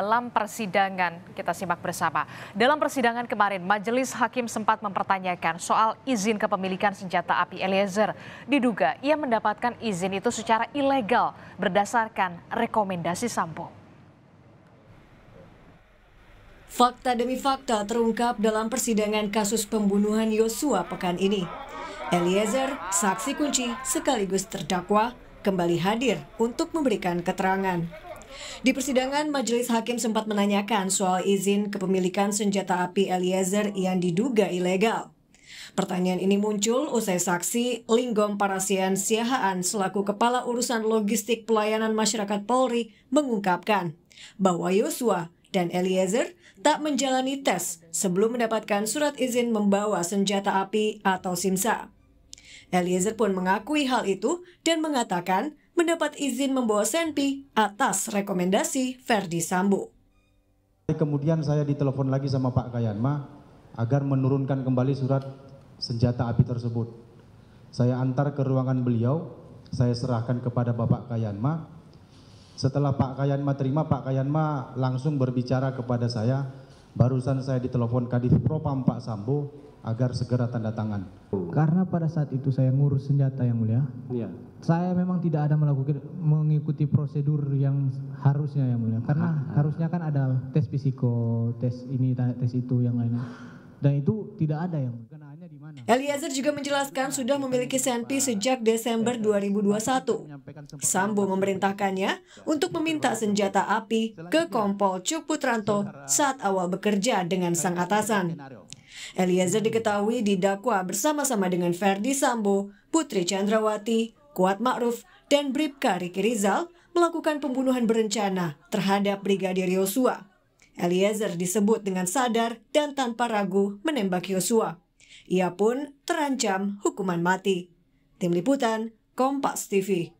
dalam persidangan. Kita simak bersama. Dalam persidangan kemarin, majelis hakim sempat mempertanyakan soal izin kepemilikan senjata api Eliezer. Diduga ia mendapatkan izin itu secara ilegal berdasarkan rekomendasi Sambo. Fakta demi fakta terungkap dalam persidangan kasus pembunuhan Yosua pekan ini. Eliezer, saksi kunci sekaligus terdakwa, kembali hadir untuk memberikan keterangan. Di persidangan, majelis hakim sempat menanyakan soal izin kepemilikan senjata api Eliezer yang diduga ilegal. Pertanyaan ini muncul usai saksi Linggom Parasian Siahaan selaku Kepala Urusan Logistik Pelayanan Masyarakat Polri mengungkapkan bahwa Yosua dan Eliezer tak menjalani tes sebelum mendapatkan surat izin membawa senjata api atau SIMSA. Eliezer pun mengakui hal itu dan mengatakan mendapat izin membawa Senpi atas rekomendasi Ferdi Sambo. Kemudian saya ditelepon lagi sama Pak Kayanma agar menurunkan kembali surat senjata api tersebut. Saya antar ke ruangan beliau, saya serahkan kepada Bapak Kayanma. Setelah Pak Kayanma terima, Pak Kayanma langsung berbicara kepada saya, barusan saya ditelepon kadif propam pak sambo agar segera tanda tangan karena pada saat itu saya ngurus senjata yang mulia Iya. saya memang tidak ada melakukan mengikuti prosedur yang harusnya yang mulia karena ha, ah, ah. ha. harusnya kan ada tes psiko, tes ini tes itu yang lainnya dan itu tidak ada yang mulia Eliezer juga menjelaskan sudah memiliki Senpi sejak Desember 2021. Sambo memerintahkannya untuk meminta senjata api ke Kompol Cuk Putranto saat awal bekerja dengan sang atasan. Eliezer diketahui didakwa bersama-sama dengan Ferdi Sambo, Putri Chandrawati, Kuat Ma'ruf, dan Bribka Riki Rizal melakukan pembunuhan berencana terhadap Brigadir Yosua. Eliezer disebut dengan sadar dan tanpa ragu menembak Yosua. Ia pun terancam hukuman mati. Tim Liputan, Kompas TV.